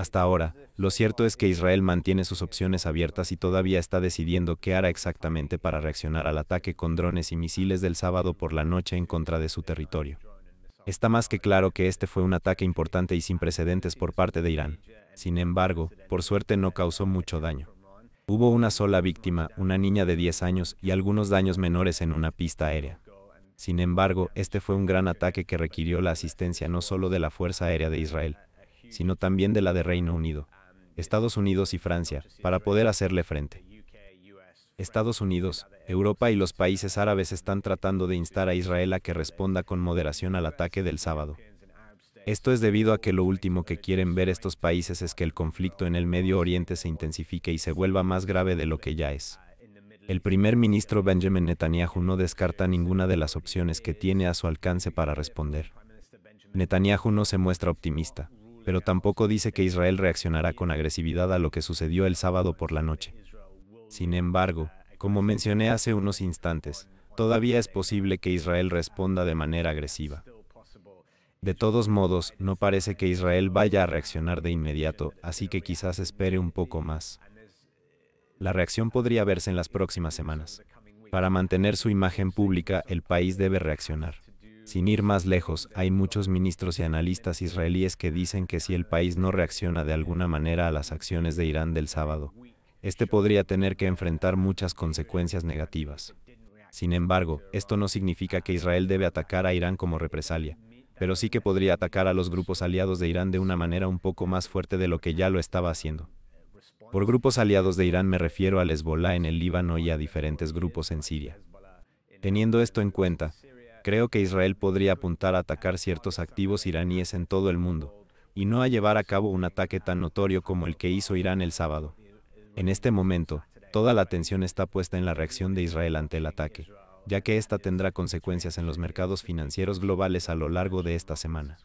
Hasta ahora, lo cierto es que Israel mantiene sus opciones abiertas y todavía está decidiendo qué hará exactamente para reaccionar al ataque con drones y misiles del sábado por la noche en contra de su territorio. Está más que claro que este fue un ataque importante y sin precedentes por parte de Irán. Sin embargo, por suerte no causó mucho daño. Hubo una sola víctima, una niña de 10 años, y algunos daños menores en una pista aérea. Sin embargo, este fue un gran ataque que requirió la asistencia no solo de la Fuerza Aérea de Israel, sino también de la de Reino Unido, Estados Unidos y Francia, para poder hacerle frente. Estados Unidos, Europa y los países árabes están tratando de instar a Israel a que responda con moderación al ataque del sábado. Esto es debido a que lo último que quieren ver estos países es que el conflicto en el Medio Oriente se intensifique y se vuelva más grave de lo que ya es. El primer ministro Benjamin Netanyahu no descarta ninguna de las opciones que tiene a su alcance para responder. Netanyahu no se muestra optimista pero tampoco dice que Israel reaccionará con agresividad a lo que sucedió el sábado por la noche. Sin embargo, como mencioné hace unos instantes, todavía es posible que Israel responda de manera agresiva. De todos modos, no parece que Israel vaya a reaccionar de inmediato, así que quizás espere un poco más. La reacción podría verse en las próximas semanas. Para mantener su imagen pública, el país debe reaccionar. Sin ir más lejos, hay muchos ministros y analistas israelíes que dicen que si el país no reacciona de alguna manera a las acciones de Irán del sábado, este podría tener que enfrentar muchas consecuencias negativas. Sin embargo, esto no significa que Israel debe atacar a Irán como represalia, pero sí que podría atacar a los grupos aliados de Irán de una manera un poco más fuerte de lo que ya lo estaba haciendo. Por grupos aliados de Irán me refiero al Hezbollah en el Líbano y a diferentes grupos en Siria. Teniendo esto en cuenta, Creo que Israel podría apuntar a atacar ciertos activos iraníes en todo el mundo, y no a llevar a cabo un ataque tan notorio como el que hizo Irán el sábado. En este momento, toda la atención está puesta en la reacción de Israel ante el ataque, ya que esta tendrá consecuencias en los mercados financieros globales a lo largo de esta semana.